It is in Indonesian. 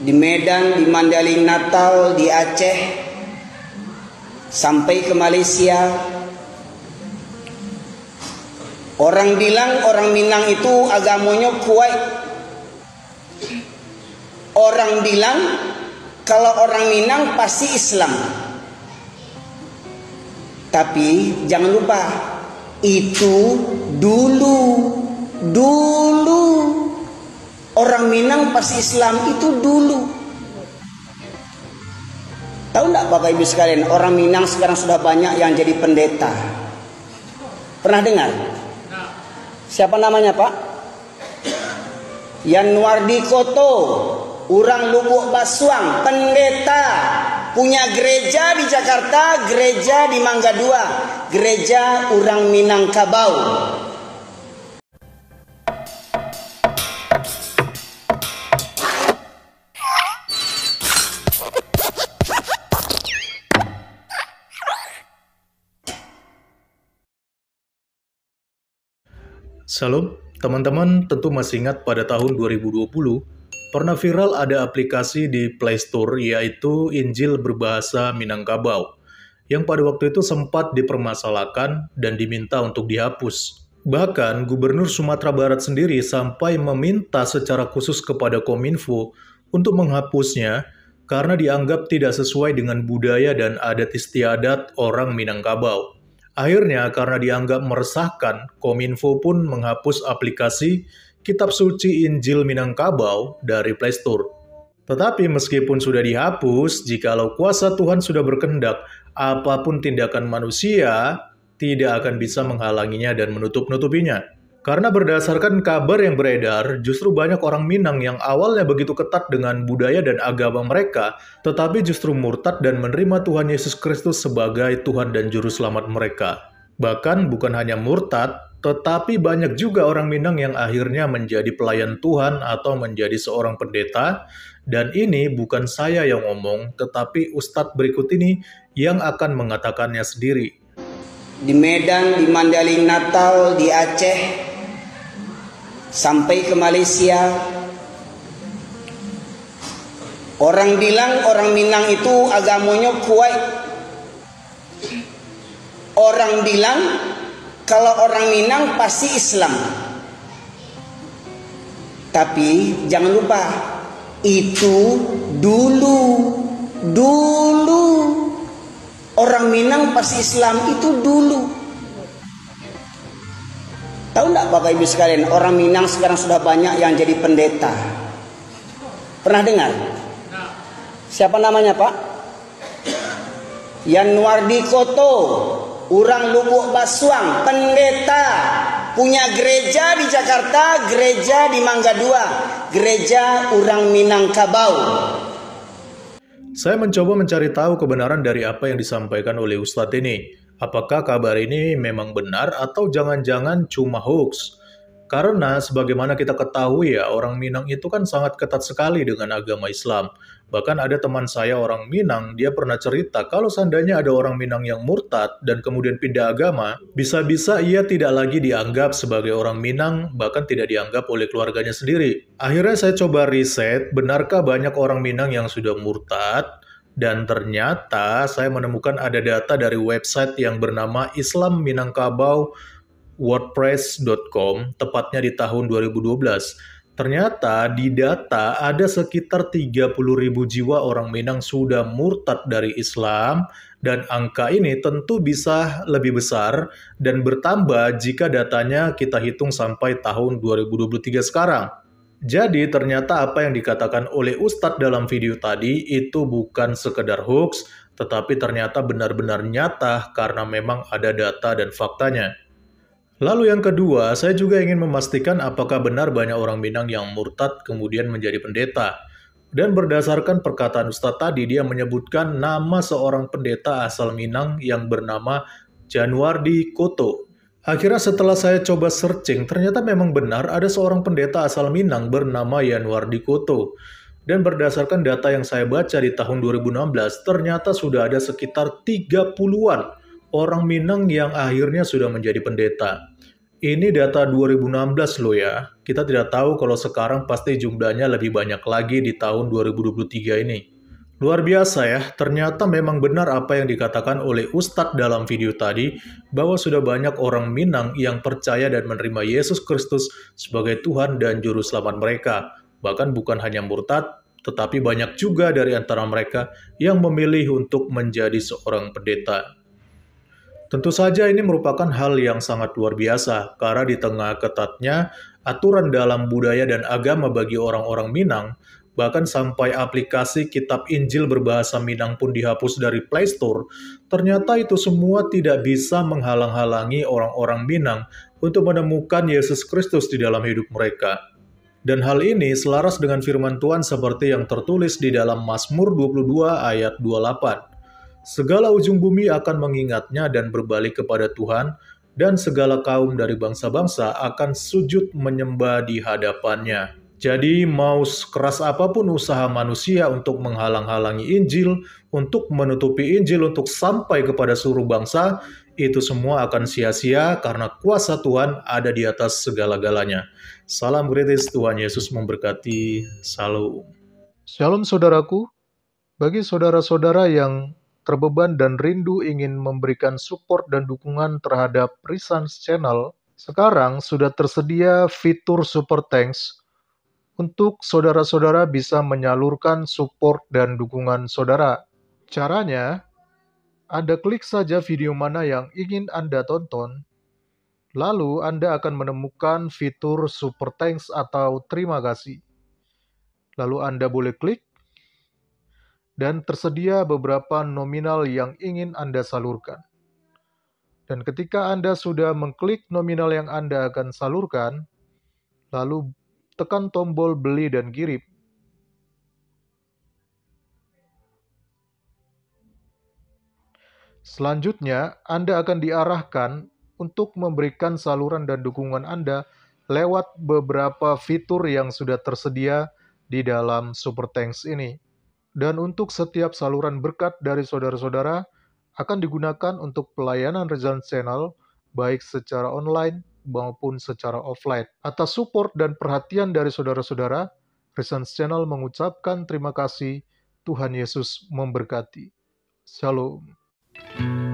di Medan, di Mandailing Natal, di Aceh, sampai ke Malaysia. Orang bilang orang Minang itu agamanya kuat. Orang bilang kalau orang Minang pasti Islam. Tapi jangan lupa itu dulu dulu Orang Minang pas Islam itu dulu. Tahu enggak Bapak Ibu sekalian, orang Minang sekarang sudah banyak yang jadi pendeta. Pernah dengar? Siapa namanya Pak? Yanwardi Koto, orang Lubuk Baswang, pendeta punya gereja di Jakarta, gereja di Mangga Dua, gereja orang Minangkabau. Salam, teman-teman tentu masih ingat pada tahun 2020 pernah viral ada aplikasi di Play Store yaitu Injil berbahasa Minangkabau yang pada waktu itu sempat dipermasalahkan dan diminta untuk dihapus. Bahkan Gubernur Sumatera Barat sendiri sampai meminta secara khusus kepada Kominfo untuk menghapusnya karena dianggap tidak sesuai dengan budaya dan adat istiadat orang Minangkabau. Akhirnya, karena dianggap meresahkan, Kominfo pun menghapus aplikasi Kitab Suci Injil Minangkabau dari Play Store. Tetapi meskipun sudah dihapus, jikalau kuasa Tuhan sudah berkendak, apapun tindakan manusia tidak akan bisa menghalanginya dan menutup-nutupinya. Karena berdasarkan kabar yang beredar, justru banyak orang Minang yang awalnya begitu ketat dengan budaya dan agama mereka, tetapi justru murtad dan menerima Tuhan Yesus Kristus sebagai Tuhan dan Juru Selamat mereka. Bahkan bukan hanya murtad, tetapi banyak juga orang Minang yang akhirnya menjadi pelayan Tuhan atau menjadi seorang pendeta. Dan ini bukan saya yang ngomong, tetapi Ustadz berikut ini yang akan mengatakannya sendiri. Di Medan, di Mandaling Natal, di Aceh, sampai ke Malaysia. Orang bilang orang Minang itu agamanya Kuwait. Orang bilang kalau orang Minang pasti Islam. Tapi jangan lupa itu dulu dulu orang Minang pasti Islam itu dulu Tahu tidak Bapak Ibu sekalian, orang Minang sekarang sudah banyak yang jadi pendeta. Pernah dengar? Siapa namanya Pak? Yanwardi Koto, orang Lubuk Basuang, pendeta. Punya gereja di Jakarta, gereja di Mangga Dua, gereja orang Minangkabau. Saya mencoba mencari tahu kebenaran dari apa yang disampaikan oleh Ustadz ini. Apakah kabar ini memang benar atau jangan-jangan cuma hoax? Karena sebagaimana kita ketahui ya, orang Minang itu kan sangat ketat sekali dengan agama Islam. Bahkan ada teman saya orang Minang, dia pernah cerita kalau seandainya ada orang Minang yang murtad dan kemudian pindah agama, bisa-bisa ia tidak lagi dianggap sebagai orang Minang, bahkan tidak dianggap oleh keluarganya sendiri. Akhirnya saya coba riset, benarkah banyak orang Minang yang sudah murtad, dan ternyata saya menemukan ada data dari website yang bernama Islam Minangkabau wordpress.com tepatnya di tahun 2012. Ternyata di data ada sekitar 30.000 jiwa orang Minang sudah murtad dari Islam dan angka ini tentu bisa lebih besar dan bertambah jika datanya kita hitung sampai tahun 2023 sekarang. Jadi ternyata apa yang dikatakan oleh Ustadz dalam video tadi itu bukan sekedar hoax, tetapi ternyata benar-benar nyata karena memang ada data dan faktanya. Lalu yang kedua, saya juga ingin memastikan apakah benar banyak orang Minang yang murtad kemudian menjadi pendeta. Dan berdasarkan perkataan Ustadz tadi, dia menyebutkan nama seorang pendeta asal Minang yang bernama Januardi Koto Akhirnya setelah saya coba searching, ternyata memang benar ada seorang pendeta asal Minang bernama Yanuar Dikoto. Dan berdasarkan data yang saya baca di tahun 2016, ternyata sudah ada sekitar 30-an orang Minang yang akhirnya sudah menjadi pendeta. Ini data 2016 loh ya. Kita tidak tahu kalau sekarang pasti jumlahnya lebih banyak lagi di tahun 2023 ini. Luar biasa ya, ternyata memang benar apa yang dikatakan oleh Ustadz dalam video tadi, bahwa sudah banyak orang Minang yang percaya dan menerima Yesus Kristus sebagai Tuhan dan Juru Selamat mereka. Bahkan bukan hanya murtad, tetapi banyak juga dari antara mereka yang memilih untuk menjadi seorang pendeta. Tentu saja ini merupakan hal yang sangat luar biasa, karena di tengah ketatnya aturan dalam budaya dan agama bagi orang-orang Minang, Bahkan sampai aplikasi kitab Injil berbahasa Minang pun dihapus dari Play Store, ternyata itu semua tidak bisa menghalang-halangi orang-orang Minang untuk menemukan Yesus Kristus di dalam hidup mereka. Dan hal ini selaras dengan firman Tuhan seperti yang tertulis di dalam Mazmur 22 ayat 28. Segala ujung bumi akan mengingatnya dan berbalik kepada Tuhan, dan segala kaum dari bangsa-bangsa akan sujud menyembah di hadapannya. Jadi mau keras apapun usaha manusia untuk menghalang-halangi Injil, untuk menutupi Injil, untuk sampai kepada seluruh bangsa, itu semua akan sia-sia karena kuasa Tuhan ada di atas segala-galanya. Salam kritis, Tuhan Yesus memberkati. Salam. Shalom saudaraku, bagi saudara-saudara yang terbeban dan rindu ingin memberikan support dan dukungan terhadap Presence Channel, sekarang sudah tersedia fitur Super Thanks untuk saudara-saudara bisa menyalurkan support dan dukungan saudara. Caranya, Anda klik saja video mana yang ingin Anda tonton, lalu Anda akan menemukan fitur super thanks atau terima kasih. Lalu Anda boleh klik, dan tersedia beberapa nominal yang ingin Anda salurkan. Dan ketika Anda sudah mengklik nominal yang Anda akan salurkan, lalu tekan tombol beli dan kirim. Selanjutnya, Anda akan diarahkan untuk memberikan saluran dan dukungan Anda lewat beberapa fitur yang sudah tersedia di dalam Super Thanks ini. Dan untuk setiap saluran berkat dari saudara-saudara akan digunakan untuk pelayanan Rezan Channel baik secara online maupun secara offline. Atas support dan perhatian dari saudara-saudara, Resonance Channel mengucapkan terima kasih. Tuhan Yesus memberkati. Shalom.